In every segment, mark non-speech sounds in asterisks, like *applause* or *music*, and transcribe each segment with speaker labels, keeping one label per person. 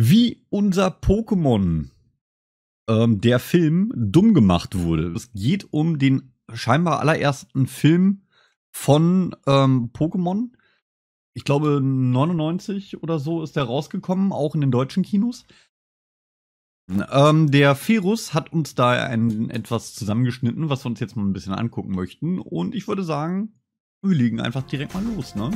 Speaker 1: wie unser Pokémon, ähm, der Film, dumm gemacht wurde. Es geht um den scheinbar allerersten Film von ähm, Pokémon. Ich glaube, 99 oder so ist der rausgekommen, auch in den deutschen Kinos. Ähm, der Ferus hat uns da ein, etwas zusammengeschnitten, was wir uns jetzt mal ein bisschen angucken möchten. Und ich würde sagen, wir legen einfach direkt mal los, ne?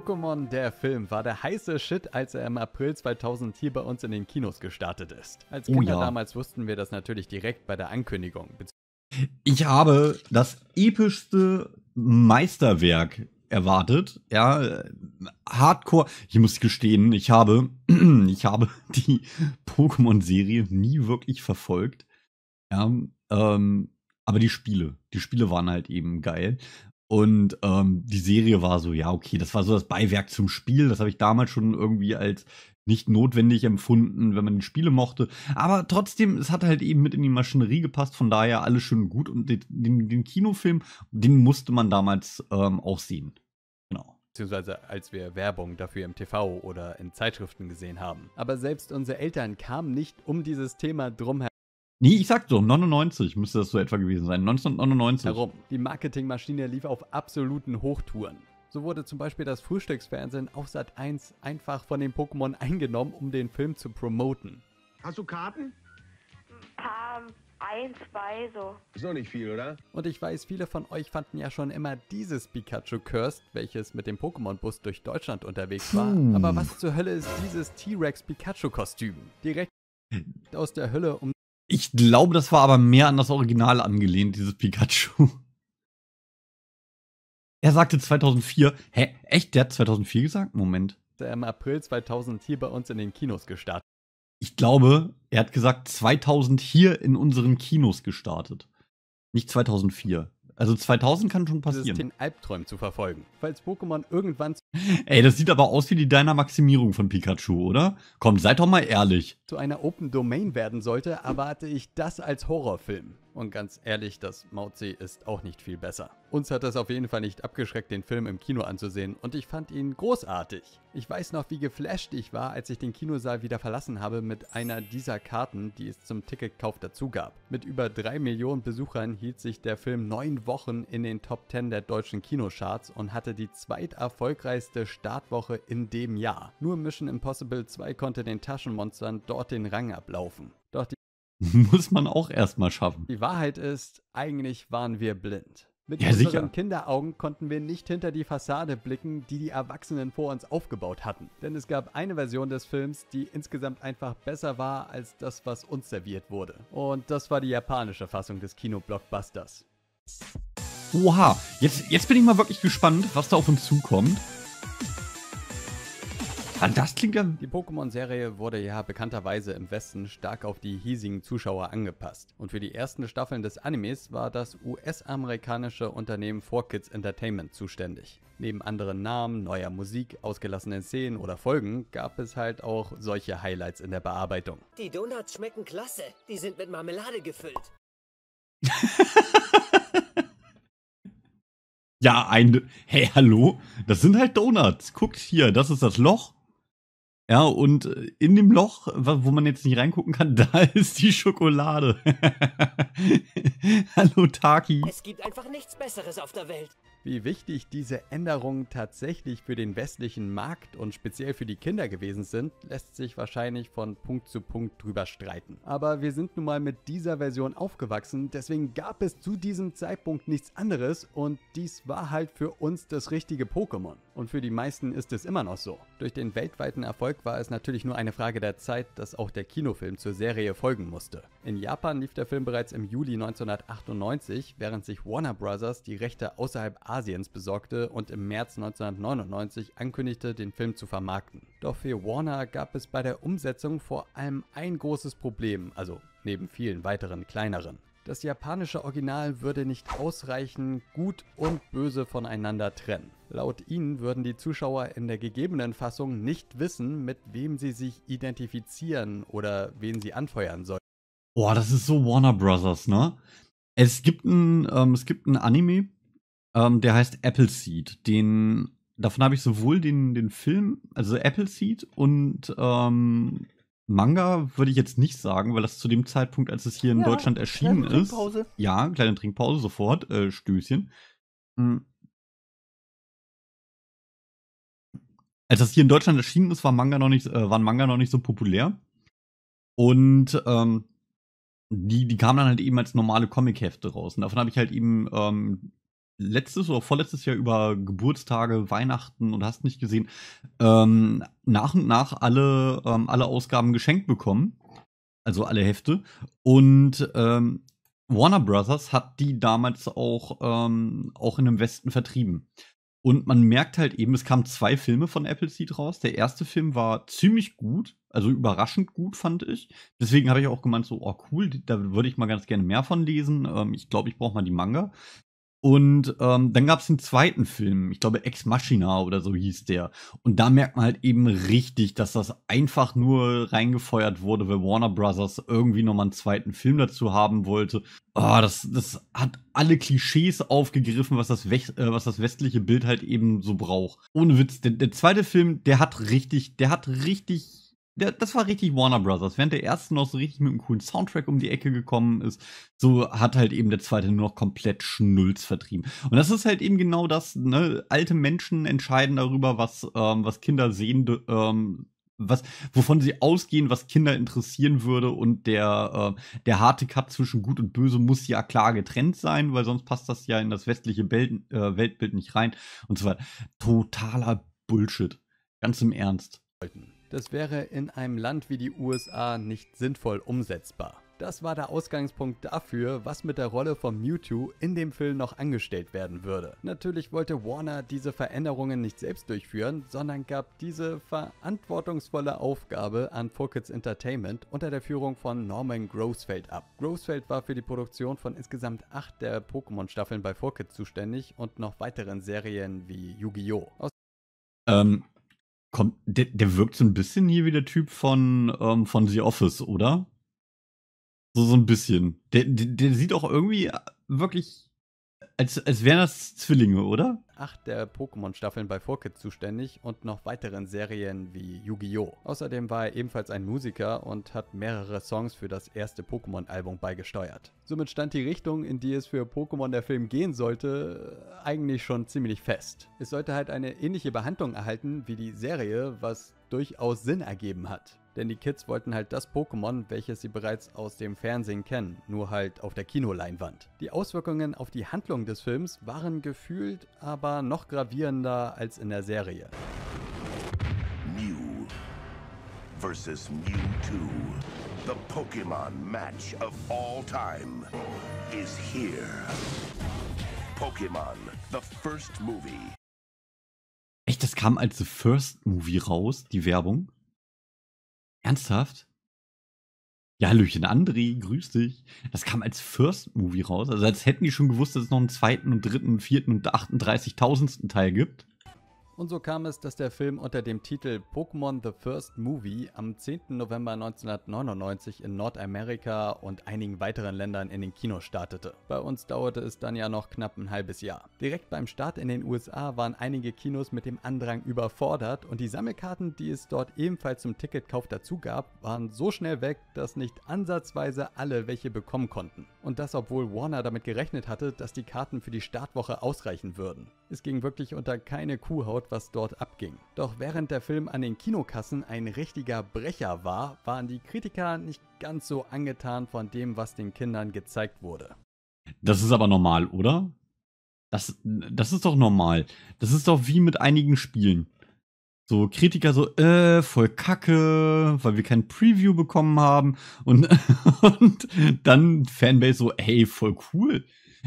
Speaker 2: Pokémon der Film war der heiße Shit, als er im April 2000 hier bei uns in den Kinos gestartet ist. Als oh Kinder oh ja. damals wussten wir das natürlich direkt bei der Ankündigung.
Speaker 1: Ich habe das epischste Meisterwerk erwartet. Ja, Hardcore. Ich muss gestehen, ich habe, *clears throat* ich habe die Pokémon-Serie nie wirklich verfolgt. Ja, ähm, aber die Spiele, die Spiele waren halt eben geil. Und ähm, die Serie war so, ja, okay, das war so das Beiwerk zum Spiel. Das habe ich damals schon irgendwie als nicht notwendig empfunden, wenn man die Spiele mochte. Aber trotzdem, es hat halt eben mit in die Maschinerie gepasst, von daher alles schön gut. Und den, den Kinofilm, den musste man damals ähm, auch sehen.
Speaker 2: Genau. Beziehungsweise als wir Werbung dafür im TV oder in Zeitschriften gesehen haben. Aber selbst unsere Eltern kamen nicht um dieses Thema
Speaker 1: drumherum Nee, ich sag so, 99 müsste das so etwa gewesen sein. 1999. Herum.
Speaker 2: Die Marketingmaschine lief auf absoluten Hochtouren. So wurde zum Beispiel das Frühstücksfernsehen auf Sat 1 einfach von den Pokémon eingenommen, um den Film zu promoten.
Speaker 1: Hast du Karten?
Speaker 2: Ein ähm, paar, ein, zwei so. Ist noch nicht viel, oder? Und ich weiß, viele von euch fanden ja schon immer dieses Pikachu Cursed, welches mit dem Pokémon-Bus durch Deutschland unterwegs war. Hm. Aber was zur Hölle ist dieses T-Rex Pikachu-Kostüm? Direkt aus der
Speaker 1: Hölle, um ich glaube, das war aber mehr an das Original angelehnt, dieses Pikachu. *laughs* Er sagte 2004. Hä? Echt? Der hat 2004 gesagt? Moment.
Speaker 2: Der im April 2000 hier bei uns in den Kinos gestartet.
Speaker 1: Ich glaube, er hat gesagt 2000 hier in unseren Kinos gestartet. Nicht 2004. Also 2000 kann schon passieren. Den
Speaker 2: Albträumen zu verfolgen, falls Pokémon irgendwann.
Speaker 1: *laughs* Ey, das sieht aber aus wie die Deiner-Maximierung von Pikachu, oder? Komm, seid doch mal ehrlich.
Speaker 2: Zu einer Open Domain werden sollte, erwarte ich das als Horrorfilm. Und ganz ehrlich, das Mautsee ist auch nicht viel besser. Uns hat das auf jeden Fall nicht abgeschreckt, den Film im Kino anzusehen und ich fand ihn großartig. Ich weiß noch, wie geflasht ich war, als ich den Kinosaal wieder verlassen habe mit einer dieser Karten, die es zum Ticketkauf dazu gab. Mit über 3 Millionen Besuchern hielt sich der Film 9 Wochen in den Top 10 der deutschen Kinocharts und hatte die zweiterfolgreichste Startwoche in dem Jahr. Nur Mission Impossible 2 konnte den Taschenmonstern dort den Rang ablaufen. Doch die *laughs* Muss man auch erstmal schaffen. Die Wahrheit ist, eigentlich waren wir blind. Mit ja, unseren sicher. Kinderaugen konnten wir nicht hinter die Fassade blicken, die die Erwachsenen vor uns aufgebaut hatten. Denn es gab eine Version des Films, die insgesamt einfach besser war als das, was uns serviert wurde. Und das war die japanische Fassung des Kino-Blockbusters.
Speaker 1: Oha, jetzt, jetzt bin ich mal wirklich gespannt, was da auf uns zukommt. An das klingt dann.
Speaker 2: Die Pokémon-Serie wurde ja bekannterweise im Westen stark auf die hiesigen Zuschauer angepasst. Und für die ersten Staffeln des Animes war das US-amerikanische Unternehmen 4Kids Entertainment zuständig. Neben anderen Namen, neuer Musik, ausgelassenen Szenen oder Folgen gab es halt auch solche Highlights in der Bearbeitung.
Speaker 1: Die Donuts schmecken klasse. Die sind mit Marmelade gefüllt. *laughs* ja, ein. Hey, hallo? Das sind halt Donuts. Guckt hier, das ist das Loch. Ja, und äh, in dem Loch, wo man jetzt nicht reingucken kann, *laughs* da ist die Schokolade. *laughs* Hallo, Taki. Es gibt einfach nichts Besseres auf der Welt
Speaker 2: wie wichtig diese Änderungen tatsächlich für den westlichen Markt und speziell für die Kinder gewesen sind, lässt sich wahrscheinlich von Punkt zu Punkt drüber streiten. Aber wir sind nun mal mit dieser Version aufgewachsen, deswegen gab es zu diesem Zeitpunkt nichts anderes und dies war halt für uns das richtige Pokémon. Und für die meisten ist es immer noch so. Durch den weltweiten Erfolg war es natürlich nur eine Frage der Zeit, dass auch der Kinofilm zur Serie folgen musste. In Japan lief der Film bereits im Juli 1998, während sich Warner Bros. die Rechte außerhalb Asiens besorgte und im März 1999 ankündigte, den Film zu vermarkten. Doch für Warner gab es bei der Umsetzung vor allem ein großes Problem, also neben vielen weiteren kleineren. Das japanische Original würde nicht ausreichen, gut und böse voneinander trennen. Laut ihnen würden die Zuschauer in der gegebenen Fassung nicht wissen, mit wem sie sich identifizieren oder wen sie anfeuern sollen.
Speaker 1: Boah, das ist so Warner Brothers, ne? Es gibt ein, ähm, es gibt ein Anime, ähm, der heißt Appleseed. Den, davon habe ich sowohl den, den Film, also Appleseed und ähm, Manga würde ich jetzt nicht sagen, weil das zu dem Zeitpunkt, als es hier in ja, Deutschland erschienen kleine ist. Trinkpause. Ja, kleine Trinkpause sofort, äh, Stößchen. Mhm. Als das hier in Deutschland erschienen ist, war Manga noch nicht, äh, waren Manga noch nicht so populär. Und ähm, die, die kamen dann halt eben als normale Comic-Hefte raus. Und davon habe ich halt eben ähm, letztes oder vorletztes Jahr über Geburtstage, Weihnachten und hast nicht gesehen, ähm, nach und nach alle, ähm, alle Ausgaben geschenkt bekommen. Also alle Hefte. Und ähm, Warner Brothers hat die damals auch, ähm, auch in dem Westen vertrieben. Und man merkt halt eben, es kamen zwei Filme von Apple Seed raus. Der erste Film war ziemlich gut, also überraschend gut, fand ich. Deswegen habe ich auch gemeint, so, oh cool, da würde ich mal ganz gerne mehr von lesen. Ähm, ich glaube, ich brauche mal die Manga. Und ähm, dann gab es einen zweiten Film, ich glaube Ex Machina oder so hieß der. Und da merkt man halt eben richtig, dass das einfach nur reingefeuert wurde, weil Warner Brothers irgendwie nochmal einen zweiten Film dazu haben wollte. Oh, das, das hat alle Klischees aufgegriffen, was das, West, äh, was das westliche Bild halt eben so braucht. Ohne Witz, der, der zweite Film, der hat richtig, der hat richtig das war richtig Warner Brothers. Während der erste noch so richtig mit einem coolen Soundtrack um die Ecke gekommen ist, so hat halt eben der zweite nur noch komplett Schnulz vertrieben. Und das ist halt eben genau das, ne? Alte Menschen entscheiden darüber, was, ähm, was Kinder sehen, ähm, was, wovon sie ausgehen, was Kinder interessieren würde und der, äh, der harte Cut zwischen Gut und Böse muss ja klar getrennt sein, weil sonst passt das ja in das westliche Bild, äh, Weltbild nicht rein und so weiter. Totaler Bullshit. Ganz im Ernst.
Speaker 2: Das wäre in einem Land wie die USA nicht sinnvoll umsetzbar. Das war der Ausgangspunkt dafür, was mit der Rolle von Mewtwo in dem Film noch angestellt werden würde. Natürlich wollte Warner diese Veränderungen nicht selbst durchführen, sondern gab diese verantwortungsvolle Aufgabe an Focus Entertainment unter der Führung von Norman Grossfeld ab. Grossfeld war für die Produktion von insgesamt acht der Pokémon-Staffeln bei Focus zuständig und noch weiteren Serien wie Yu-Gi-Oh!
Speaker 1: Ähm, Kommt, der, der wirkt so ein bisschen hier wie der Typ von, ähm, von The Office, oder? So, so ein bisschen. Der, der, der sieht auch irgendwie äh, wirklich als, als wären das Zwillinge, oder?
Speaker 2: Acht der Pokémon-Staffeln bei 4Kid zuständig und noch weiteren Serien wie Yu-Gi-Oh! Außerdem war er ebenfalls ein Musiker und hat mehrere Songs für das erste Pokémon-Album beigesteuert. Somit stand die Richtung, in die es für Pokémon der Film gehen sollte, eigentlich schon ziemlich fest. Es sollte halt eine ähnliche Behandlung erhalten wie die Serie, was durchaus Sinn ergeben hat. Denn die Kids wollten halt das Pokémon, welches sie bereits aus dem Fernsehen kennen, nur halt auf der Kinoleinwand. Die Auswirkungen auf die Handlung des Films waren gefühlt aber noch gravierender als in der Serie.
Speaker 1: Mew versus Mewtwo. The Pokémon Match of all time is here. Pokémon, the first movie. Echt, das kam als The First Movie raus, die Werbung? Ernsthaft? Ja, Hallöchen André, grüß dich. Das kam als First Movie raus, also als hätten die schon gewusst, dass es noch einen zweiten und dritten und vierten und 38.000. Teil gibt.
Speaker 2: Und so kam es, dass der Film unter dem Titel Pokémon The First Movie am 10. November 1999 in Nordamerika und einigen weiteren Ländern in den Kinos startete. Bei uns dauerte es dann ja noch knapp ein halbes Jahr. Direkt beim Start in den USA waren einige Kinos mit dem Andrang überfordert und die Sammelkarten, die es dort ebenfalls zum Ticketkauf dazu gab, waren so schnell weg, dass nicht ansatzweise alle welche bekommen konnten. Und das obwohl Warner damit gerechnet hatte, dass die Karten für die Startwoche ausreichen würden. Es ging wirklich unter keine Kuhhaut was dort abging. Doch während der Film an den Kinokassen ein richtiger Brecher war, waren die Kritiker nicht ganz so angetan von dem, was den Kindern gezeigt wurde.
Speaker 1: Das ist aber normal, oder? Das, das ist doch normal. Das ist doch wie mit einigen Spielen. So Kritiker so, äh, voll kacke, weil wir kein Preview bekommen haben. Und, *laughs* und dann Fanbase so, hey, voll cool.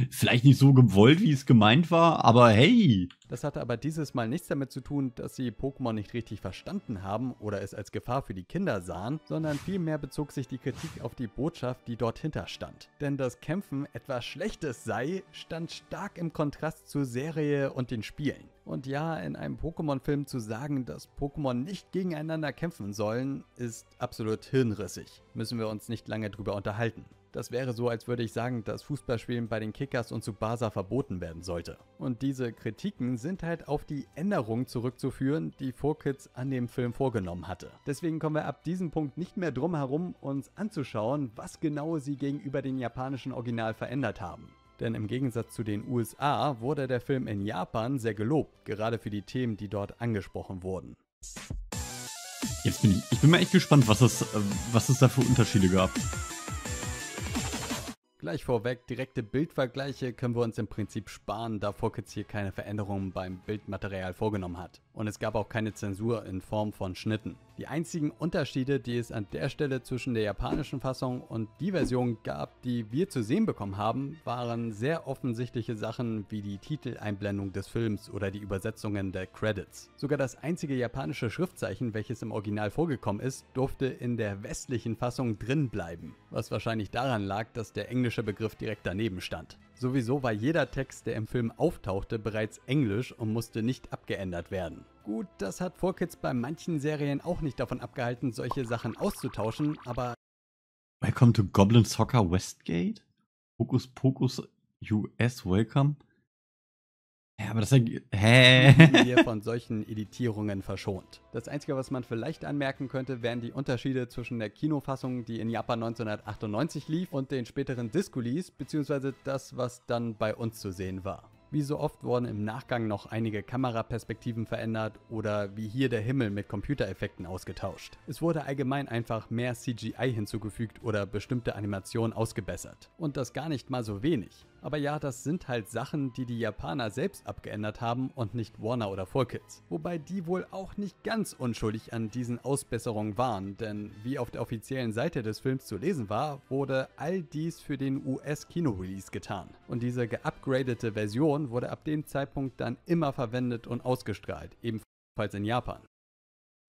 Speaker 1: Vielleicht nicht so gewollt, wie es gemeint war, aber hey,
Speaker 2: das hatte aber dieses Mal nichts damit zu tun, dass sie Pokémon nicht richtig verstanden haben oder es als Gefahr für die Kinder sahen, sondern vielmehr bezog sich die Kritik auf die Botschaft, die dort hinterstand. Denn dass Kämpfen etwas Schlechtes sei, stand stark im Kontrast zur Serie und den Spielen. Und ja, in einem Pokémon-Film zu sagen, dass Pokémon nicht gegeneinander kämpfen sollen, ist absolut hirnrissig. Müssen wir uns nicht lange drüber unterhalten. Das wäre so, als würde ich sagen, dass Fußballspielen bei den Kickers und zu Tsubasa verboten werden sollte. Und diese Kritiken sind halt auf die Änderungen zurückzuführen, die Vorkids an dem Film vorgenommen hatte. Deswegen kommen wir ab diesem Punkt nicht mehr drum herum, uns anzuschauen, was genau sie gegenüber dem japanischen Original verändert haben. Denn im Gegensatz zu den USA wurde der Film in Japan sehr gelobt, gerade für die Themen, die dort angesprochen wurden.
Speaker 1: Jetzt bin ich, ich bin mal echt gespannt, was es, äh, was es da für Unterschiede gab.
Speaker 2: Gleich vorweg, direkte Bildvergleiche können wir uns im Prinzip sparen, da Focus hier keine Veränderungen beim Bildmaterial vorgenommen hat. Und es gab auch keine Zensur in Form von Schnitten. Die einzigen Unterschiede, die es an der Stelle zwischen der japanischen Fassung und die Version gab, die wir zu sehen bekommen haben, waren sehr offensichtliche Sachen wie die Titeleinblendung des Films oder die Übersetzungen der Credits. Sogar das einzige japanische Schriftzeichen, welches im Original vorgekommen ist, durfte in der westlichen Fassung drin bleiben. Was wahrscheinlich daran lag, dass der englische englische Begriff direkt daneben stand. Sowieso war jeder Text, der im Film auftauchte, bereits englisch und musste nicht abgeändert werden. Gut, das hat 4Kids bei manchen Serien auch nicht davon abgehalten, solche Sachen auszutauschen, aber...
Speaker 1: Welcome to Goblin Soccer Westgate? Hocus Pocus US Welcome? Ja, aber das ist Hä? wir
Speaker 2: *laughs* von solchen Editierungen verschont. Das Einzige, was man vielleicht anmerken könnte, wären die Unterschiede zwischen der Kinofassung, die in Japan 1998 lief, und den späteren Disco-Lease, beziehungsweise das, was dann bei uns zu sehen war. Wie so oft wurden im Nachgang noch einige Kameraperspektiven verändert oder wie hier der Himmel mit Computereffekten ausgetauscht. Es wurde allgemein einfach mehr CGI hinzugefügt oder bestimmte Animationen ausgebessert. Und das gar nicht mal so wenig. Aber ja, das sind halt Sachen, die die Japaner selbst abgeändert haben und nicht Warner oder 4Kids. Wobei die wohl auch nicht ganz unschuldig an diesen Ausbesserungen waren, denn wie auf der offiziellen Seite des Films zu lesen war, wurde all dies für den US-Kino-Release getan. Und diese geupgradete Version wurde ab dem Zeitpunkt dann immer verwendet und ausgestrahlt, ebenfalls in Japan.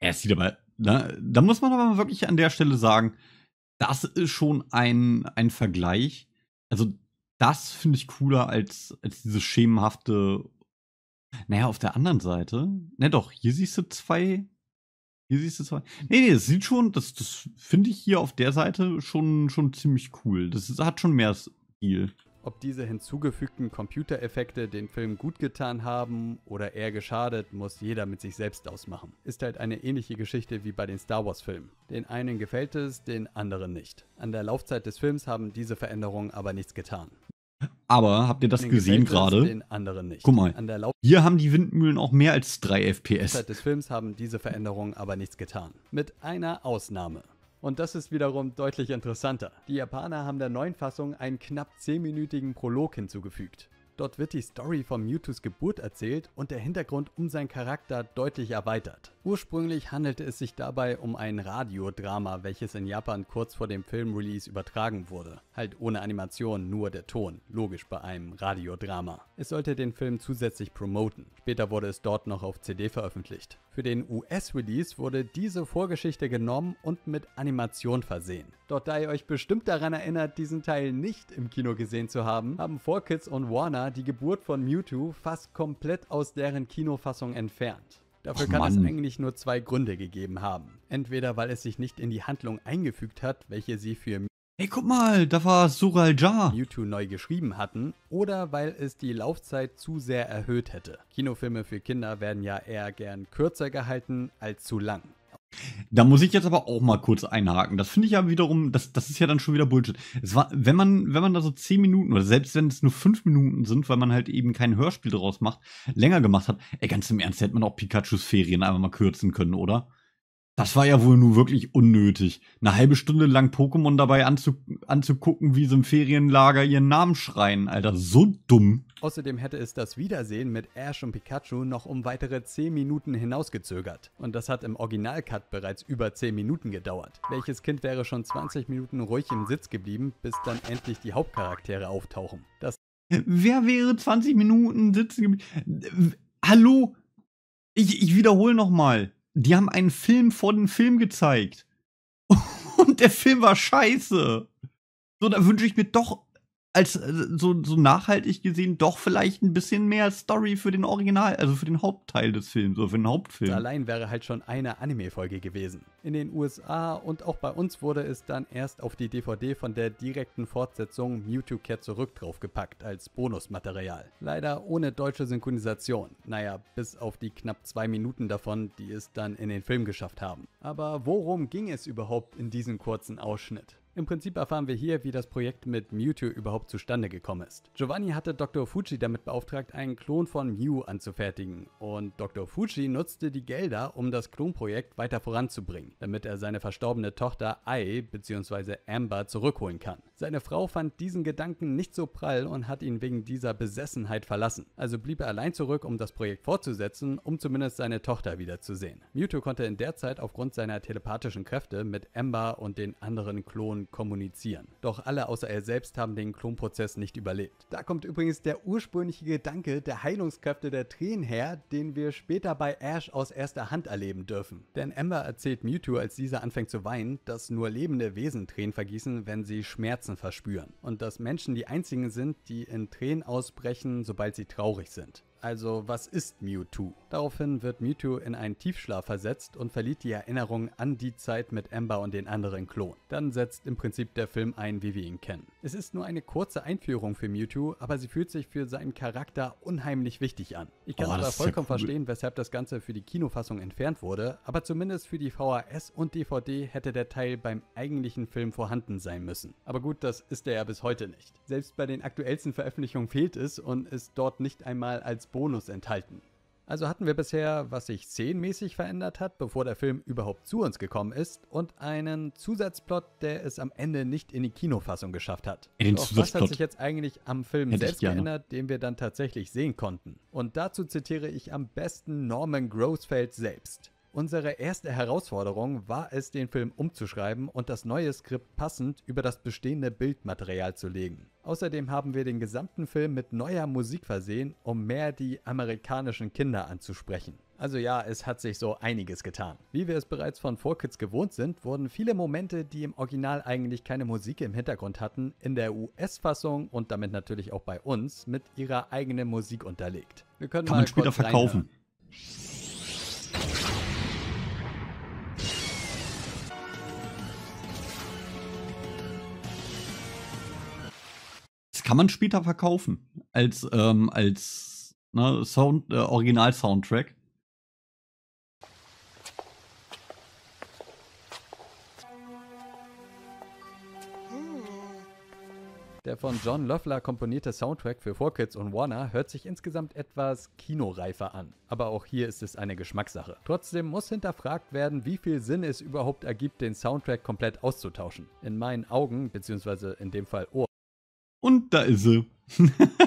Speaker 1: Er sieht aber, ne, da muss man aber wirklich an der Stelle sagen, das ist schon ein, ein Vergleich. Also das finde ich cooler als, als diese schemenhafte. Naja, auf der anderen Seite. Na doch, hier siehst du zwei. Hier siehst du zwei. Nee, nee, das sieht schon, das, das finde ich hier auf der Seite schon, schon ziemlich cool. Das ist, hat schon mehr Stil.
Speaker 2: Ob diese hinzugefügten Computereffekte den Film gut getan haben oder eher geschadet, muss jeder mit sich selbst ausmachen. Ist halt eine ähnliche Geschichte wie bei den Star Wars-Filmen. Den einen gefällt es, den anderen nicht. An der Laufzeit des Films haben diese Veränderungen aber nichts getan.
Speaker 1: Aber habt ihr das gesehen gerade? Den anderen nicht. Guck mal, hier haben die Windmühlen auch mehr als 3 FPS. Zeit
Speaker 2: des Films haben diese Veränderungen aber nichts getan. Mit einer Ausnahme. Und das ist wiederum deutlich interessanter. Die Japaner haben der neuen Fassung einen knapp 10-minütigen Prolog hinzugefügt. Dort wird die Story von Mewtwo's Geburt erzählt und der Hintergrund um seinen Charakter deutlich erweitert. Ursprünglich handelte es sich dabei um ein Radiodrama, welches in Japan kurz vor dem Filmrelease übertragen wurde. Halt ohne Animation, nur der Ton. Logisch bei einem Radiodrama. Es sollte den Film zusätzlich promoten. Später wurde es dort noch auf CD veröffentlicht. Für den US-Release wurde diese Vorgeschichte genommen und mit Animation versehen. Doch da ihr euch bestimmt daran erinnert, diesen Teil nicht im Kino gesehen zu haben, haben 4Kids und Warner die Geburt von Mewtwo fast komplett aus deren Kinofassung entfernt. Dafür Och, kann Mann. es eigentlich nur zwei Gründe gegeben haben. Entweder weil es sich nicht in die Handlung eingefügt hat, welche sie für Hey, guck mal,
Speaker 1: da war Sural Jar. Mewtwo neu geschrieben
Speaker 2: hatten oder weil es die Laufzeit zu sehr erhöht hätte. Kinofilme für Kinder werden ja eher gern kürzer gehalten als zu lang.
Speaker 1: Da muss ich jetzt aber auch mal kurz einhaken. Das finde ich ja wiederum, das, das ist ja dann schon wieder Bullshit. Es war, wenn man, wenn man da so 10 Minuten oder selbst wenn es nur 5 Minuten sind, weil man halt eben kein Hörspiel draus macht, länger gemacht hat, ey, ganz im Ernst, hätte man auch Pikachus Ferien einfach mal kürzen können, oder? Das war ja wohl nur wirklich unnötig. Eine halbe Stunde lang Pokémon dabei anzu, anzugucken, wie sie im Ferienlager ihren Namen schreien, Alter. So dumm.
Speaker 2: Außerdem hätte es das Wiedersehen mit Ash und Pikachu noch um weitere 10 Minuten hinausgezögert. Und das hat im Originalcut bereits über 10 Minuten gedauert. Welches Kind wäre schon 20 Minuten ruhig im Sitz geblieben, bis dann endlich die Hauptcharaktere auftauchen?
Speaker 1: Das Wer wäre 20 Minuten sitzen geblieben? Hallo? Ich, ich wiederhole nochmal. Die haben einen Film vor dem Film gezeigt. *laughs* Und der Film war scheiße. So, da wünsche ich mir doch als äh, so, so nachhaltig gesehen doch vielleicht ein bisschen mehr Story für den Original, also für den Hauptteil des Films oder für den Hauptfilm.
Speaker 2: Allein wäre halt schon eine Anime-Folge gewesen. In den USA und auch bei uns wurde es dann erst auf die DVD von der direkten Fortsetzung Mewtwo Cat zurück draufgepackt, als Bonusmaterial. Leider ohne deutsche Synchronisation. Naja, bis auf die knapp zwei Minuten davon, die es dann in den Film geschafft haben. Aber worum ging es überhaupt in diesem kurzen Ausschnitt? Im Prinzip erfahren wir hier, wie das Projekt mit Mewtwo überhaupt zustande gekommen ist. Giovanni hatte Dr. Fuji damit beauftragt, einen Klon von Mew anzufertigen und Dr. Fuji nutzte die Gelder, um das Klonprojekt weiter voranzubringen, damit er seine verstorbene Tochter Ai bzw. Amber zurückholen kann. Seine Frau fand diesen Gedanken nicht so prall und hat ihn wegen dieser Besessenheit verlassen. Also blieb er allein zurück, um das Projekt fortzusetzen, um zumindest seine Tochter wiederzusehen. Mewtwo konnte in der Zeit aufgrund seiner telepathischen Kräfte mit Ember und den anderen Klonen kommunizieren. Doch alle außer er selbst haben den Klonprozess nicht überlebt. Da kommt übrigens der ursprüngliche Gedanke der Heilungskräfte der Tränen her, den wir später bei Ash aus erster Hand erleben dürfen. Denn Ember erzählt Mewtwo, als dieser anfängt zu weinen, dass nur lebende Wesen Tränen vergießen, wenn sie Schmerzen Schmerzen verspüren und dass Menschen die einzigen sind, die in Tränen ausbrechen, sobald sie traurig sind also was ist Mewtwo? Daraufhin wird Mewtwo in einen Tiefschlaf versetzt und verliert die Erinnerung an die Zeit mit Amber und den anderen Klonen. Dann setzt im Prinzip der Film ein, wie wir ihn kennen. Es ist nur eine kurze Einführung für Mewtwo, aber sie fühlt sich für seinen Charakter unheimlich wichtig an. Ich kann oh, aber vollkommen cool. verstehen, weshalb das Ganze für die Kinofassung entfernt wurde, aber zumindest für die VHS und DVD hätte der Teil beim eigentlichen Film vorhanden sein müssen. Aber gut, das ist er ja bis heute nicht. Selbst bei den aktuellsten Veröffentlichungen fehlt es und ist dort nicht einmal als Bonus enthalten. Also hatten wir bisher, was sich szenenmäßig verändert hat, bevor der Film überhaupt zu uns gekommen ist, und einen Zusatzplot, der es am Ende nicht in die Kinofassung geschafft hat. Den Doch was hat sich jetzt eigentlich am Film Hätte selbst geändert, den wir dann tatsächlich sehen konnten? Und dazu zitiere ich am besten Norman Grossfeld selbst. Unsere erste Herausforderung war es, den Film umzuschreiben und das neue Skript passend über das bestehende Bildmaterial zu legen. Außerdem haben wir den gesamten Film mit neuer Musik versehen, um mehr die amerikanischen Kinder anzusprechen. Also ja, es hat sich so einiges getan. Wie wir es bereits von 4Kids gewohnt sind, wurden viele Momente, die im Original eigentlich keine Musik im Hintergrund hatten, in der US-Fassung und damit natürlich auch bei uns mit ihrer eigenen Musik unterlegt. Wir können Kann mal man später verkaufen. Reinhören.
Speaker 1: kann man später verkaufen als, ähm, als ne, Sound, äh, Original-Soundtrack.
Speaker 2: Der von John Loeffler komponierte Soundtrack für 4Kids und Warner hört sich insgesamt etwas kinoreifer an. Aber auch hier ist es eine Geschmackssache. Trotzdem muss hinterfragt werden, wie viel Sinn es überhaupt ergibt, den Soundtrack komplett auszutauschen. In meinen Augen, beziehungsweise in
Speaker 1: dem Fall Ohr, und da ist sie. *laughs*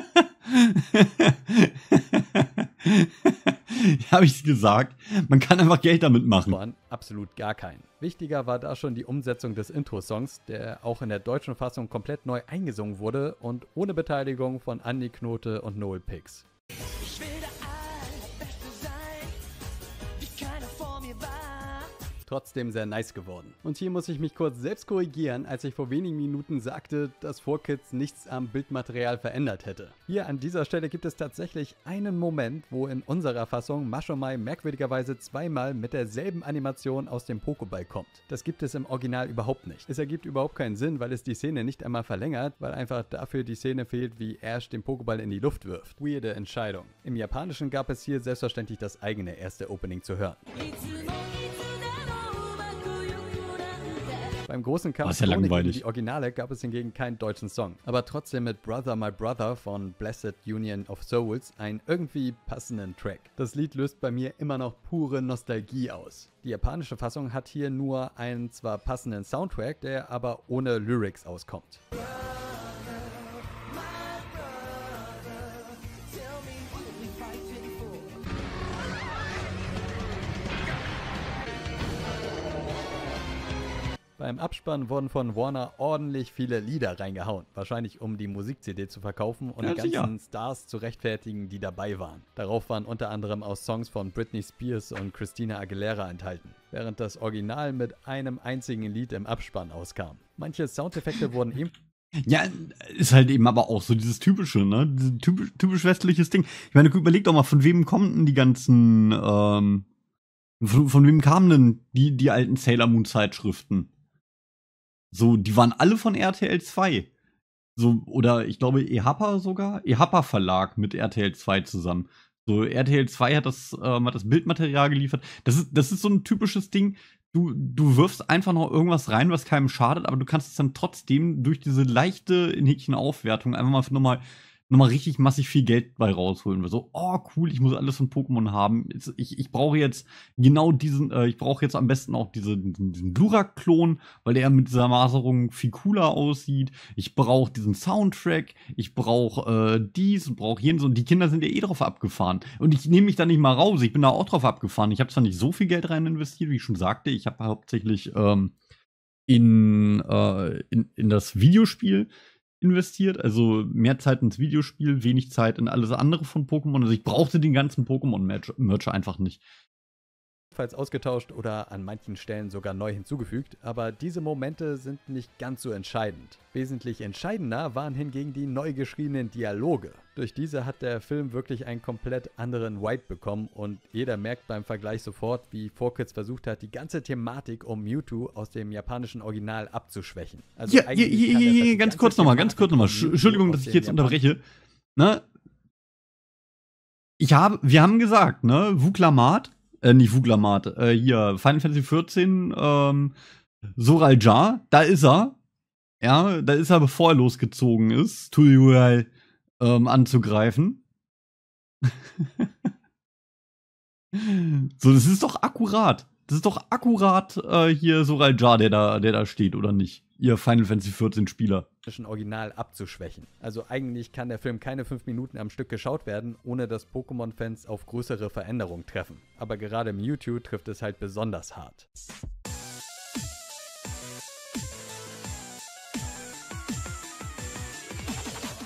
Speaker 1: Habe ich es gesagt? Man kann einfach Geld damit machen. Waren
Speaker 2: absolut gar kein. Wichtiger war da schon die Umsetzung des Intro-Songs, der auch in der deutschen Fassung komplett neu eingesungen wurde und ohne Beteiligung von Andy Knote und Noel Pix. Ich will trotzdem sehr nice geworden. Und hier muss ich mich kurz selbst korrigieren, als ich vor wenigen Minuten sagte, dass 4Kids nichts am Bildmaterial verändert hätte. Hier an dieser Stelle gibt es tatsächlich einen Moment, wo in unserer Fassung Mashomai merkwürdigerweise zweimal mit derselben Animation aus dem Pokéball kommt. Das gibt es im Original überhaupt nicht. Es ergibt überhaupt keinen Sinn, weil es die Szene nicht einmal verlängert, weil einfach dafür die Szene fehlt, wie Ash den Pokéball in die Luft wirft. Weirde Entscheidung. Im Japanischen gab es hier selbstverständlich das eigene erste Opening zu hören. Beim großen Kampf oh, ja die Originale gab es hingegen keinen deutschen Song, aber trotzdem mit Brother My Brother von Blessed Union of Souls einen irgendwie passenden Track. Das Lied löst bei mir immer noch pure Nostalgie aus. Die japanische Fassung hat hier nur einen zwar passenden Soundtrack, der aber ohne Lyrics auskommt. Beim Abspann wurden von Warner ordentlich viele Lieder reingehauen, wahrscheinlich um die Musik-CD zu verkaufen und ja, die ganzen Stars zu rechtfertigen, die dabei waren. Darauf waren unter anderem auch Songs von Britney Spears und Christina Aguilera enthalten, während das Original mit einem einzigen Lied im Abspann auskam. Manche Soundeffekte wurden eben.
Speaker 1: ja, ist halt eben aber auch so dieses typische, ne? Dieses typisch, typisch westliches Ding. Ich meine, überleg doch mal, von wem kommen denn die ganzen, ähm, von, von wem kamen denn die, die alten Sailor Moon Zeitschriften? So, die waren alle von RTL 2. So, oder ich glaube EHAPA sogar, EHAPA Verlag mit RTL 2 zusammen. So, RTL 2 hat das, ähm, hat das Bildmaterial geliefert. Das ist, das ist so ein typisches Ding. Du, du wirfst einfach noch irgendwas rein, was keinem schadet, aber du kannst es dann trotzdem durch diese leichte in Aufwertung einfach mal nochmal nochmal richtig massig viel Geld bei rausholen. so, oh cool, ich muss alles von Pokémon haben. Ich, ich brauche jetzt genau diesen, äh, ich brauche jetzt am besten auch diese, diesen, diesen Glurak-Klon, weil der mit dieser Maserung viel cooler aussieht. Ich brauche diesen Soundtrack, ich brauche äh, dies, brauche jenes und die Kinder sind ja eh drauf abgefahren. Und ich nehme mich da nicht mal raus, ich bin da auch drauf abgefahren. Ich habe zwar nicht so viel Geld rein investiert, wie ich schon sagte, ich habe hauptsächlich ähm, in, äh, in, in das Videospiel investiert, also mehr Zeit ins Videospiel, wenig Zeit in alles andere von Pokémon. Also ich brauchte den ganzen Pokémon-Merch einfach nicht
Speaker 2: ebenfalls ausgetauscht oder an manchen Stellen sogar neu hinzugefügt, aber diese Momente sind nicht ganz so entscheidend. Wesentlich entscheidender waren hingegen die neu geschriebenen Dialoge. Durch diese hat der Film wirklich einen komplett anderen White bekommen und jeder merkt beim Vergleich sofort, wie Forkids versucht hat, die ganze Thematik um Mewtwo aus dem japanischen Original abzuschwächen. Also ja, ja, ja, ja, ja
Speaker 1: ganz kurz nochmal, ganz kurz nochmal. Entschuldigung, dass ich jetzt unterbreche. Ne? Ich habe, wir haben gesagt, ne, Vuklamat äh, nicht Vuglamat. Äh, hier, Final Fantasy XIV, ähm, Soral Jar, da ist er. Ja, da ist er, bevor er losgezogen ist, Tuliural ähm, anzugreifen. *laughs* so, das ist doch akkurat. Das ist doch akkurat äh, hier Soral Jar, der da, der da steht, oder nicht? Ihr Final Fantasy xiv Spieler
Speaker 2: englischen Original abzuschwächen. Also eigentlich kann der Film keine 5 Minuten am Stück geschaut werden, ohne dass Pokémon-Fans auf größere Veränderungen treffen. Aber gerade Mewtwo trifft es halt besonders hart.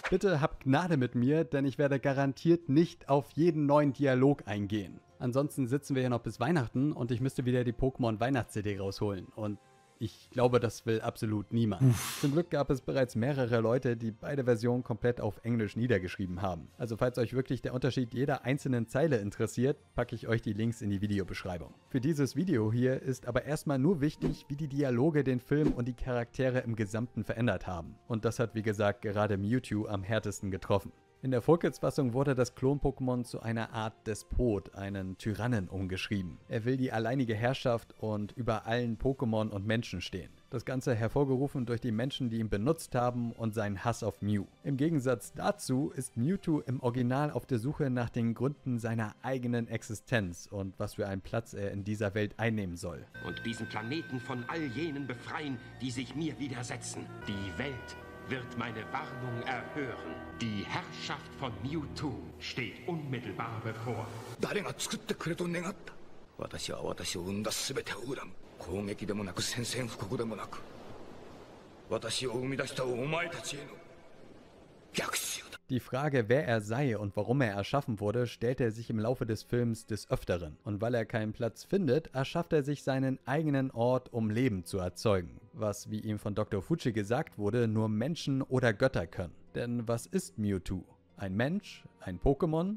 Speaker 2: Bitte habt Gnade mit mir, denn ich werde garantiert nicht auf jeden neuen Dialog eingehen. Ansonsten sitzen wir ja noch bis Weihnachten und ich müsste wieder die Pokémon Weihnachts-CD rausholen. Und ich glaube, das will absolut niemand. Zum Glück gab es bereits mehrere Leute, die beide Versionen komplett auf Englisch niedergeschrieben haben. Also falls euch wirklich der Unterschied jeder einzelnen Zeile interessiert, packe ich euch die Links in die Videobeschreibung. Für dieses Video hier ist aber erstmal nur wichtig, wie die Dialoge den Film und die Charaktere im Gesamten verändert haben. Und das hat wie gesagt gerade Mewtwo am härtesten getroffen. In der Vorkurzfassung wurde das Klon-Pokémon zu einer Art Despot, einen Tyrannen, umgeschrieben. Er will die alleinige Herrschaft und über allen Pokémon und Menschen stehen. Das Ganze hervorgerufen durch die Menschen, die ihn benutzt haben und seinen Hass auf Mew. Im Gegensatz dazu ist Mewtwo im Original auf der Suche nach den Gründen seiner eigenen Existenz und was für einen Platz er in dieser Welt einnehmen soll.
Speaker 1: Und diesen Planeten von all jenen befreien, die sich mir widersetzen. Die Welt wird meine Warnung erhören. Die Herrschaft von Mewtwo steht unmittelbar bevor. Ich 誰が作ってくれと願った私は私を生んだ全てを恨む攻撃でもなく宣戦布告でもなく私を生み出したお前たちへの
Speaker 2: 逆襲 die Frage, wer er sei und warum er erschaffen wurde, stellt er sich im Laufe des Films des Öfteren. Und weil er keinen Platz findet, erschafft er sich seinen eigenen Ort, um Leben zu erzeugen. Was, wie ihm von Dr. Fuji gesagt wurde, nur Menschen oder Götter können. Denn was ist Mewtwo? Ein Mensch? Ein Pokémon?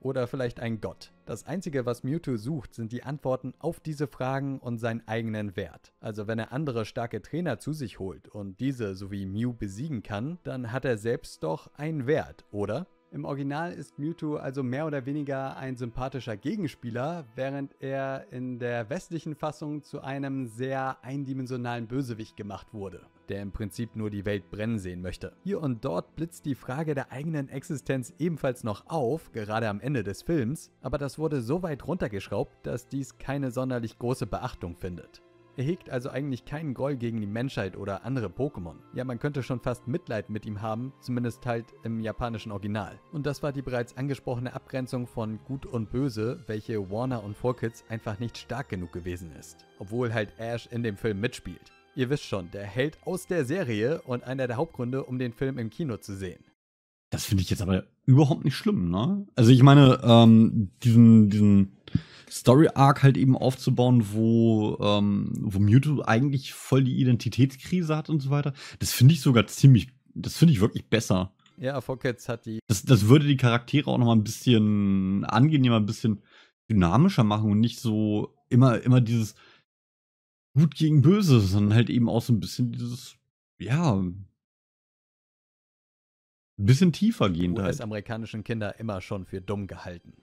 Speaker 2: Oder vielleicht ein Gott? Das Einzige, was Mewtwo sucht, sind die Antworten auf diese Fragen und seinen eigenen Wert. Also wenn er andere starke Trainer zu sich holt und diese sowie Mew besiegen kann, dann hat er selbst doch einen Wert, oder? Im Original ist Mewtwo also mehr oder weniger ein sympathischer Gegenspieler, während er in der westlichen Fassung zu einem sehr eindimensionalen Bösewicht gemacht wurde der im Prinzip nur die Welt brennen sehen möchte. Hier und dort blitzt die Frage der eigenen Existenz ebenfalls noch auf, gerade am Ende des Films, aber das wurde so weit runtergeschraubt, dass dies keine sonderlich große Beachtung findet. Er hegt also eigentlich keinen Groll gegen die Menschheit oder andere Pokémon. Ja, man könnte schon fast Mitleid mit ihm haben, zumindest halt im japanischen Original. Und das war die bereits angesprochene Abgrenzung von Gut und Böse, welche Warner und 4Kids einfach nicht stark genug gewesen ist. Obwohl halt Ash in dem Film mitspielt. Ihr wisst schon, der Held aus der Serie und einer der Hauptgründe, um den Film im Kino zu sehen.
Speaker 1: Das finde ich jetzt aber überhaupt nicht schlimm, ne? Also ich meine, ähm, diesen, diesen Story-Arc halt eben aufzubauen, wo, ähm, wo Mewtwo eigentlich voll die Identitätskrise hat und so weiter, das finde ich sogar ziemlich, das finde ich wirklich besser.
Speaker 2: Ja, Fockets hat die. Das,
Speaker 1: das würde die Charaktere auch noch mal ein bisschen angenehmer, ein bisschen dynamischer machen und nicht so immer, immer dieses, gut gegen böse, sondern halt eben auch so ein bisschen dieses, ja, ein bisschen tiefer gehen. gehend halt.
Speaker 2: US-amerikanischen Kinder immer schon für dumm gehalten.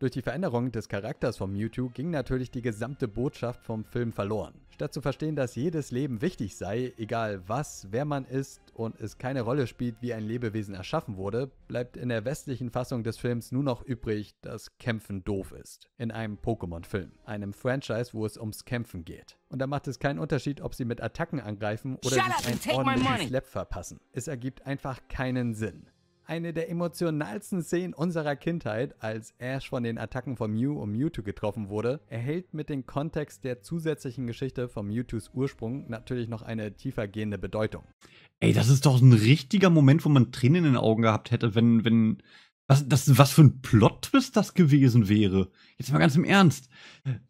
Speaker 2: Durch die Veränderung des Charakters von Mewtwo ging natürlich die gesamte Botschaft vom Film verloren. Statt zu verstehen, dass jedes Leben wichtig sei, egal was, wer man ist und es keine Rolle spielt, wie ein Lebewesen erschaffen wurde, bleibt in der westlichen Fassung des Films nur noch übrig, dass Kämpfen doof ist. In einem Pokémon-Film, einem Franchise, wo es ums Kämpfen geht. Und da macht es keinen Unterschied, ob sie mit Attacken angreifen oder sich ein ordentliches Slap verpassen. Es ergibt einfach keinen Sinn eine der emotionalsten Szenen unserer Kindheit, als Ash von den Attacken von Mew und Mewtwo getroffen wurde, erhält mit dem Kontext der zusätzlichen Geschichte von Mewtwo's Ursprung natürlich noch eine tiefergehende Bedeutung. Ey, das ist
Speaker 1: doch ein richtiger Moment, wo man Tränen in den Augen gehabt hätte, wenn, wenn, was, das, was für ein Plot-Twist das gewesen wäre. Jetzt mal ganz im Ernst.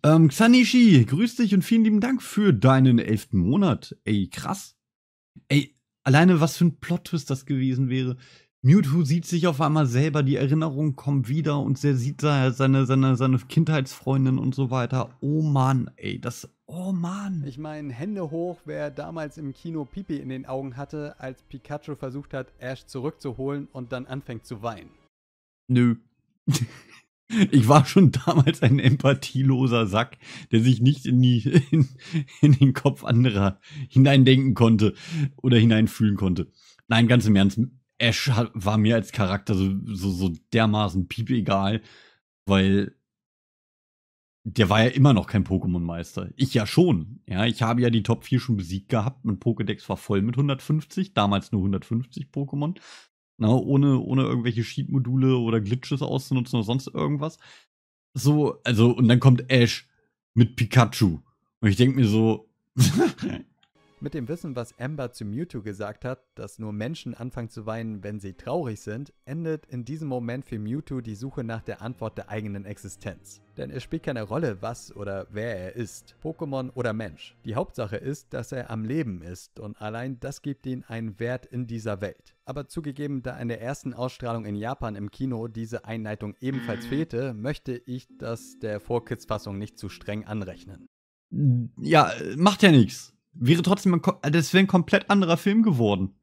Speaker 1: Ähm, Xanishi, grüß dich und vielen lieben Dank für deinen elften Monat. Ey, krass. Ey, alleine was für ein Plot-Twist das gewesen wäre. Mewtwo sieht sich auf einmal selber, die Erinnerungen kommen wieder und er sieht seine, seine, seine Kindheitsfreundin und so weiter. Oh Mann, ey, das. Oh
Speaker 2: Mann. Ich meine, Hände hoch, wer damals im Kino Pipi in den Augen hatte, als Pikachu versucht hat, Ash zurückzuholen und dann anfängt zu weinen.
Speaker 1: Nö. *laughs* Ich war schon damals ein empathieloser Sack, der sich nicht in, die, *laughs* in, in den Kopf anderer hineindenken konnte oder hineinfühlen konnte. Nein, ganz im Ernst, Ash war mir als Charakter so, so, so dermaßen piepegal, weil der war ja immer noch kein Pokémon-Meister. Ich ja schon. Ja, ich habe ja die Top 4 schon besiegt gehabt. Mein Pokédex war voll mit 150, damals nur 150 Pokémon. Na, ne, ohne, ohne irgendwelche sheet module oder Glitches auszunutzen oder sonst irgendwas. So, also, und dann kommt Ash mit Pikachu. Und ich denke mir so, *laughs*
Speaker 2: Mit dem Wissen, was Amber zu Mewtwo gesagt hat, dass nur Menschen anfangen zu weinen, wenn sie traurig sind, endet in diesem Moment für Mewtwo die Suche nach der Antwort der eigenen Existenz. Denn es spielt keine Rolle, was oder wer er ist, Pokémon oder Mensch. Die Hauptsache ist, dass er am Leben ist und allein das gibt ihm einen Wert in dieser Welt. Aber zugegeben, da in der ersten Ausstrahlung in Japan im Kino diese Einleitung ebenfalls mhm. fehlte, möchte ich das der Vorkids-Fassung nicht zu streng anrechnen.
Speaker 1: Ja, äh, macht ja nichts wäre trotzdem, ein, äh, das wäre ein komplett anderer Film geworden.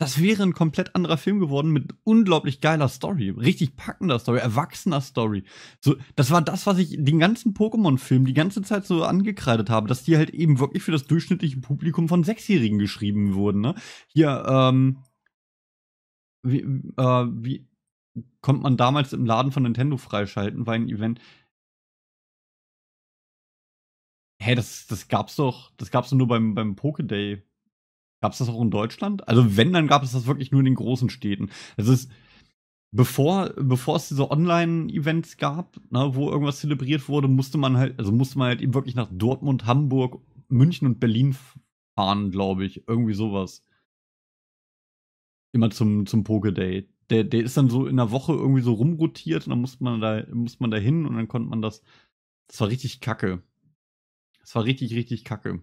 Speaker 1: Das wäre ein komplett anderer Film geworden mit unglaublich geiler Story, richtig packender Story, erwachsener Story. So, das war das, was ich den ganzen Pokémon-Film die ganze Zeit so angekreidet habe, dass die halt eben wirklich für das durchschnittliche Publikum von Sechsjährigen geschrieben wurden. Ne? Hier, ähm, wie, äh, wie kommt man damals im Laden von Nintendo freischalten, war ein Event. Hä, das, das gab's doch, das gab's nur beim, beim Pokeday. Gab's das auch in Deutschland? Also wenn, dann gab es das wirklich nur in den großen Städten. Also, es ist, bevor, bevor es diese Online-Events gab, ne, wo irgendwas zelebriert wurde, musste man halt, also musste man halt eben wirklich nach Dortmund, Hamburg, München und Berlin fahren, glaube ich. Irgendwie sowas. Immer zum, zum Pokeday. Der, der ist dann so in der Woche irgendwie so rumrotiert und dann musste man da, musste man da hin und dann konnte man das. Das war richtig kacke. Es war richtig, richtig kacke.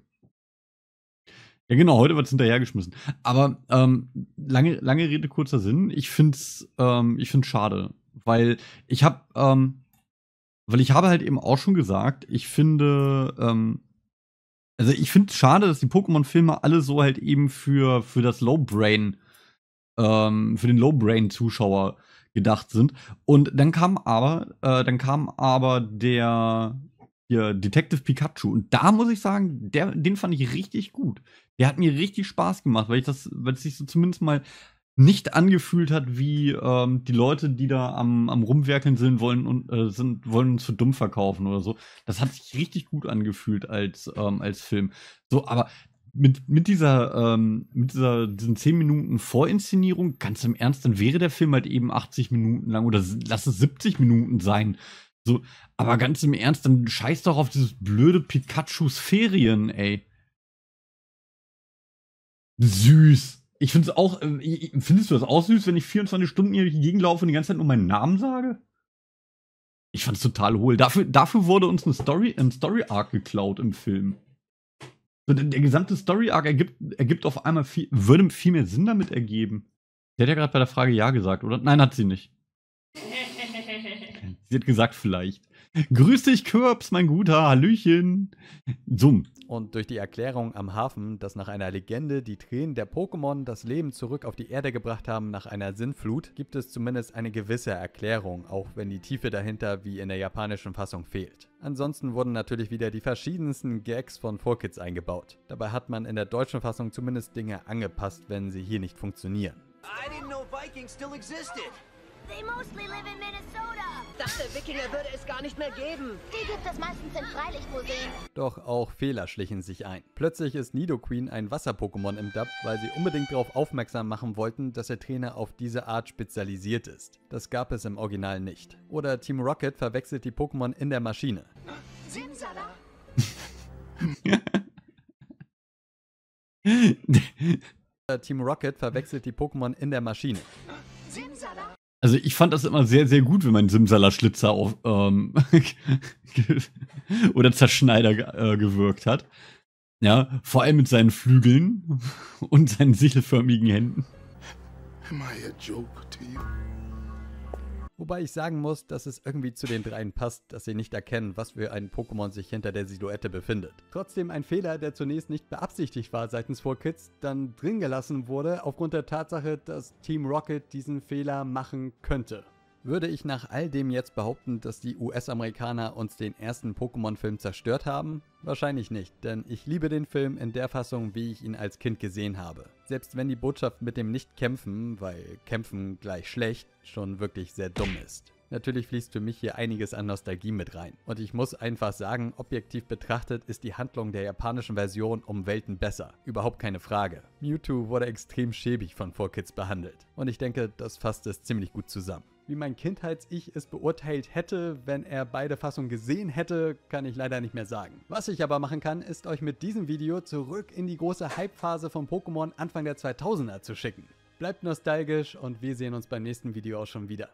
Speaker 1: Ja, genau, heute wird es hinterhergeschmissen. Aber ähm, lange, lange Rede, kurzer Sinn. Ich finde es ähm, ich find's schade, weil ich habe, ähm, weil ich habe halt eben auch schon gesagt, ich finde, ähm, also ich finde es schade, dass die Pokémon-Filme alle so halt eben für, für das Lowbrain, ähm, für den Lowbrain-Zuschauer gedacht sind. Und dann kam aber, äh, dann kam aber der hier Detective Pikachu. Und da muss ich sagen, der, den fand ich richtig gut. Der hat mir richtig Spaß gemacht, weil ich das, weil es sich so zumindest mal nicht angefühlt hat, wie ähm, die Leute, die da am, am rumwerkeln sind, wollen und äh, sind, wollen uns für dumm verkaufen oder so. Das hat sich richtig gut angefühlt als, ähm, als Film. So, aber mit, mit dieser, ähm, mit dieser, diesen 10 Minuten Vorinszenierung, ganz im Ernst, dann wäre der Film halt eben 80 Minuten lang oder lass es 70 Minuten sein. So, aber ganz im Ernst, dann scheiß doch auf dieses blöde Pikachus Ferien, ey. Süß. Ich find's auch, äh, findest du das auch süß, wenn ich 24 Stunden hier durch die Gegend laufe und die ganze Zeit nur meinen Namen sage? Ich fand's total hohl. Dafür, dafür wurde uns eine Story, ein Story-Arc geklaut im Film. So, der, der, gesamte Story-Arc ergibt, ergibt auf einmal viel, würde viel mehr Sinn damit ergeben. Der hat ja gerade bei der Frage Ja gesagt, oder? Nein, hat sie nicht. Sie hat gesagt, vielleicht. Grüß dich, Kürps, mein Guter, Hallöchen. Summ.
Speaker 2: Und durch die Erklärung am Hafen, dass nach einer Legende die Tränen der Pokémon das Leben zurück auf die Erde gebracht haben nach einer Sinnflut, gibt es zumindest eine gewisse Erklärung, auch wenn die Tiefe dahinter wie in der japanischen Fassung fehlt. Ansonsten wurden natürlich wieder die verschiedensten Gags von 4Kids eingebaut. Dabei hat man in der deutschen Fassung zumindest Dinge angepasst, wenn sie hier nicht funktionieren.
Speaker 1: I didn't know Vikings still existed. They mostly live in Minnesota. Dachte, Wikinger würde es gar nicht mehr geben. Die gibt es meistens in Freilichtmuseen.
Speaker 2: Doch auch Fehler schlichen sich ein. Plötzlich ist Nidoqueen ein Wasser-Pokémon im Dub, weil sie unbedingt darauf aufmerksam machen wollten, dass der Trainer auf diese Art spezialisiert ist. Das gab es im Original nicht. Oder Team Rocket verwechselt die Pokémon in der Maschine. Simsala. Team Rocket verwechselt die Pokémon in der Maschine. Simsala.
Speaker 1: Also ich fand das immer sehr, sehr gut, wenn man Simsala-Schlitzer auf ähm, *laughs* oder Zerschneider äh, gewirkt hat. Ja, vor allem mit seinen Flügeln *laughs* und seinen sichelförmigen Händen.
Speaker 2: Am I a joke to you? Wobei ich sagen muss, dass es irgendwie zu den dreien passt, dass sie nicht erkennen, was für ein Pokémon sich hinter der Silhouette befindet. Trotzdem ein Fehler, der zunächst nicht beabsichtigt war seitens 4Kids, dann drin gelassen wurde, aufgrund der Tatsache, dass Team Rocket diesen Fehler machen könnte würde ich nach all dem jetzt behaupten, dass die US-Amerikaner uns den ersten Pokémon-Film zerstört haben? Wahrscheinlich nicht, denn ich liebe den Film in der Fassung, wie ich ihn als Kind gesehen habe. Selbst wenn die Botschaft mit dem Nicht-Kämpfen, weil Kämpfen gleich schlecht, schon wirklich sehr dumm ist. Natürlich fließt für mich hier einiges an Nostalgie mit rein. Und ich muss einfach sagen, objektiv betrachtet ist die Handlung der japanischen Version um Welten besser. Überhaupt keine Frage. Mewtwo wurde extrem schäbig von 4Kids behandelt. Und ich denke, das fasst es ziemlich gut zusammen wie mein Kindheits-Ich es beurteilt hätte, wenn er beide Fassungen gesehen hätte, kann ich leider nicht mehr sagen. Was ich aber machen kann, ist euch mit diesem Video zurück in die große Hype-Phase von Pokémon Anfang der 2000er zu schicken. Bleibt nostalgisch und wir sehen uns beim nächsten Video auch schon wieder.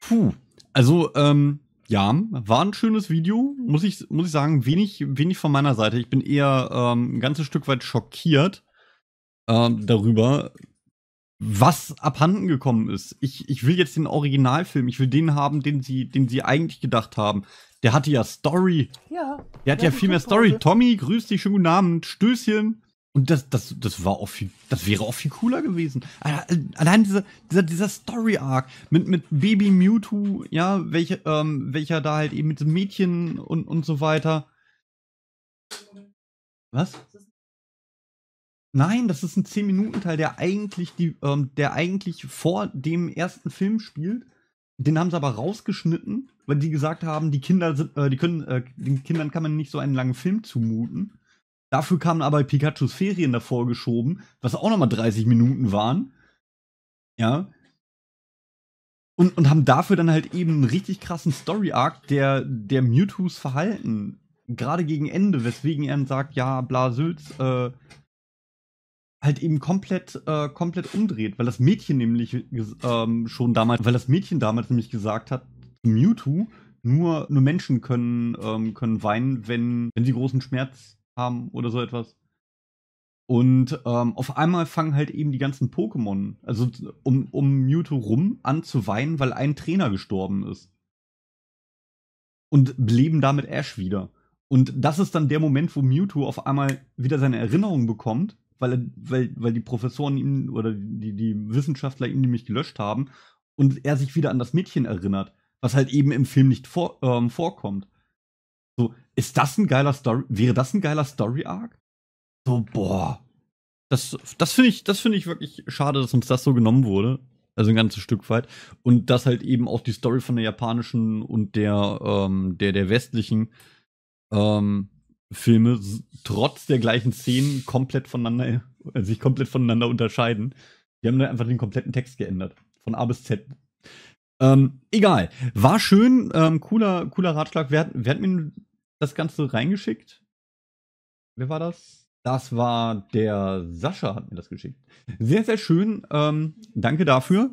Speaker 1: Puh, also ähm, ja, war ein schönes Video, muss ich, muss ich sagen, wenig, wenig von meiner Seite. Ich bin eher ähm, ein ganzes Stück weit schockiert ähm, darüber, was abhanden gekommen ist. Ich, ich will jetzt den Originalfilm, ich will den haben, den sie, den sie eigentlich gedacht haben. Der hatte ja Story. Ja. Der hat ja viel mehr Story. Tommy, grüß dich, schönen guten Abend, Stößchen. Und das, das, das war auch viel, das wäre auch viel cooler gewesen. Allein dieser, dieser, dieser Story-Arc mit, mit Baby Mewtwo, ja, welche, ähm, welcher da halt eben mit dem Mädchen und, und so weiter. Was? Nein, das ist ein 10-Minuten-Teil, der eigentlich die, ähm, der eigentlich vor dem ersten Film spielt. Den haben sie aber rausgeschnitten, weil die gesagt haben, die Kinder sind, äh, die können, äh, den Kindern kann man nicht so einen langen Film zumuten. Dafür kamen aber Pikachus Ferien davor geschoben, was auch nochmal 30 Minuten waren. Ja. Und, und haben dafür dann halt eben einen richtig krassen Story-Arc, der, der Mewtwo's Verhalten, gerade gegen Ende, weswegen er dann sagt, ja, Blasülz, äh, halt eben komplett, äh, komplett umdreht, weil das Mädchen nämlich ähm, schon damals, weil das Mädchen damals nämlich gesagt hat, Mewtwo, nur, nur Menschen können, ähm, können weinen, wenn, wenn sie großen Schmerz haben oder so etwas. Und ähm, auf einmal fangen halt eben die ganzen Pokémon, also um, um Mewtwo rum, an zu weinen, weil ein Trainer gestorben ist. Und beleben damit Ash wieder. Und das ist dann der Moment, wo Mewtwo auf einmal wieder seine Erinnerung bekommt weil, weil, weil die Professoren ihn oder die, die Wissenschaftler ihn nämlich gelöscht haben und er sich wieder an das Mädchen erinnert, was halt eben im Film nicht vor, ähm, vorkommt. So, ist das ein geiler Story? Wäre das ein geiler Story-Arc? So, boah. Das, das finde ich, das ich wirklich schade, dass uns das so genommen wurde. Also ein ganzes Stück weit. Und dass halt eben auch die Story von der japanischen und der, ähm, der, der westlichen ähm, Filme trotz der gleichen Szenen komplett voneinander, also sich komplett voneinander unterscheiden. Die haben dann einfach den kompletten Text geändert. Von A bis Z. Ähm, egal. War schön, ähm, cooler, cooler Ratschlag. Wer, wer hat mir das Ganze reingeschickt? Wer war das? Das war der Sascha, hat mir das geschickt. Sehr, sehr schön. Ähm, danke dafür.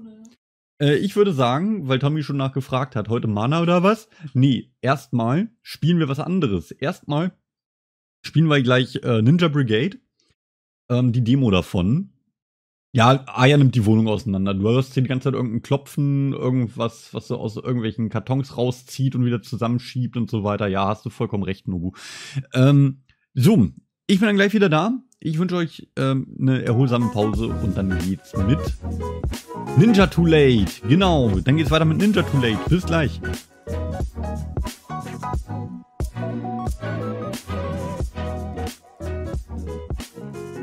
Speaker 1: Äh, ich würde sagen, weil Tommy schon nachgefragt hat, heute Mana oder was? Nee, erstmal spielen wir was anderes. Erstmal spielen wir gleich äh, Ninja Brigade, ähm, die Demo davon. Ja, Aya nimmt die Wohnung auseinander. Du hörst hier die ganze Zeit irgendein Klopfen, irgendwas, was du aus irgendwelchen Kartons rauszieht und wieder zusammenschiebt und so weiter. Ja, hast du vollkommen recht, Nobu. Ähm, so, ich bin dann gleich wieder da. Ich wünsche euch ähm, eine erholsame Pause und dann geht's mit Ninja Too Late. Genau, dann geht's weiter mit Ninja Too Late. Bis gleich. Thank you.